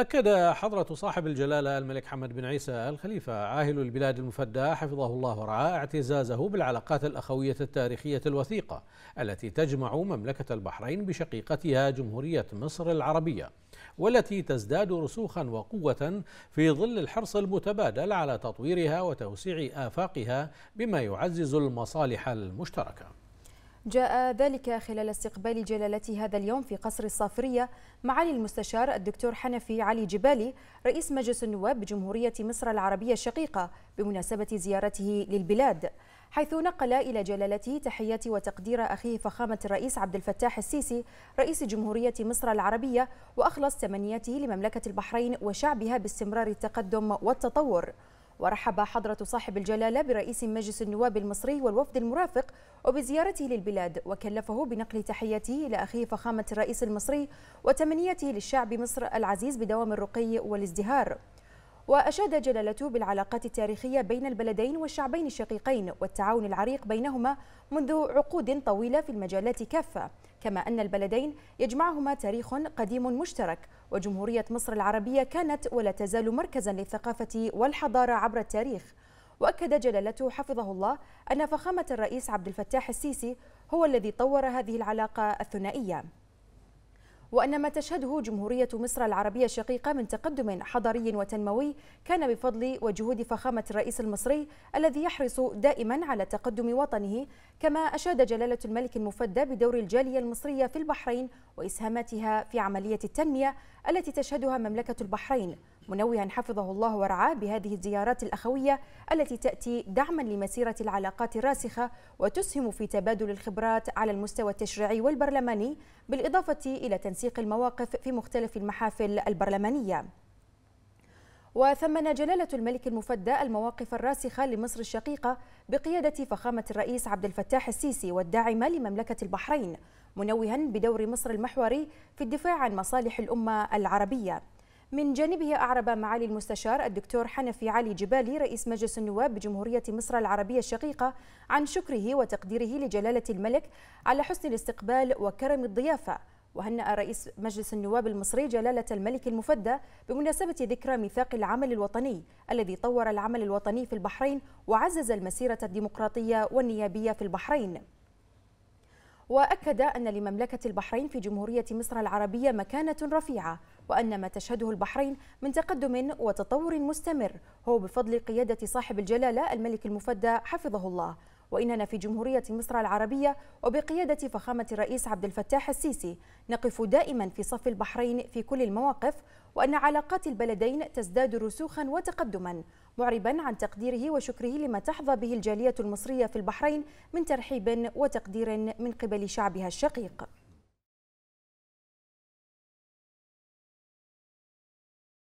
أكد حضرة صاحب الجلالة الملك حمد بن عيسى الخليفة عاهل البلاد المفدى حفظه الله ورعاه اعتزازه بالعلاقات الأخوية التاريخية الوثيقة التي تجمع مملكة البحرين بشقيقتها جمهورية مصر العربية والتي تزداد رسوخا وقوة في ظل الحرص المتبادل على تطويرها وتوسيع آفاقها بما يعزز المصالح المشتركة جاء ذلك خلال استقبال جلالته هذا اليوم في قصر الصافرية معالي المستشار الدكتور حنفي علي جبالي رئيس مجلس النواب بجمهورية مصر العربية الشقيقة بمناسبة زيارته للبلاد حيث نقل إلى جلالته تحيات وتقدير أخيه فخامة الرئيس عبد الفتاح السيسي رئيس جمهورية مصر العربية وأخلص تمنياته لمملكة البحرين وشعبها باستمرار التقدم والتطور ورحب حضرة صاحب الجلالة برئيس مجلس النواب المصري والوفد المرافق وبزيارته للبلاد وكلفه بنقل تحياته إلى أخيه فخامة الرئيس المصري وتمنيته للشعب مصر العزيز بدوام الرقي والازدهار وأشاد جلالته بالعلاقات التاريخية بين البلدين والشعبين الشقيقين والتعاون العريق بينهما منذ عقود طويلة في المجالات كافة كما أن البلدين يجمعهما تاريخ قديم مشترك وجمهورية مصر العربية كانت ولا تزال مركزا للثقافة والحضارة عبر التاريخ وأكد جلالته حفظه الله أن فخامة الرئيس عبد الفتاح السيسي هو الذي طور هذه العلاقة الثنائية وأن ما تشهده جمهورية مصر العربية الشقيقة من تقدم حضاري وتنموي كان بفضل وجهود فخامة الرئيس المصري الذي يحرص دائما على تقدم وطنه كما أشاد جلالة الملك المفدى بدور الجالية المصرية في البحرين وإسهاماتها في عملية التنمية التي تشهدها مملكة البحرين منوها حفظه الله ورعاه بهذه الزيارات الأخوية التي تأتي دعما لمسيرة العلاقات الراسخة وتسهم في تبادل الخبرات على المستوى التشريعي والبرلماني بالإضافة إلى تنسيق المواقف في مختلف المحافل البرلمانية وثمن جلالة الملك المفدى المواقف الراسخة لمصر الشقيقة بقيادة فخامة الرئيس عبد الفتاح السيسي والداعمة لمملكة البحرين منوها بدور مصر المحوري في الدفاع عن مصالح الأمة العربية من جانبه أعرب معالي المستشار الدكتور حنفي علي جبالي رئيس مجلس النواب بجمهورية مصر العربية الشقيقة عن شكره وتقديره لجلالة الملك على حسن الاستقبال وكرم الضيافة وهنأ رئيس مجلس النواب المصري جلالة الملك المفدى بمناسبة ذكرى ميثاق العمل الوطني الذي طور العمل الوطني في البحرين وعزز المسيرة الديمقراطية والنيابية في البحرين وأكد أن لمملكة البحرين في جمهورية مصر العربية مكانة رفيعة وأن ما تشهده البحرين من تقدم وتطور مستمر هو بفضل قيادة صاحب الجلالة الملك المفدى حفظه الله وإننا في جمهورية مصر العربية وبقيادة فخامة الرئيس عبد الفتاح السيسي نقف دائما في صف البحرين في كل المواقف وأن علاقات البلدين تزداد رسوخا وتقدما معربا عن تقديره وشكره لما تحظى به الجالية المصرية في البحرين من ترحيب وتقدير من قبل شعبها الشقيق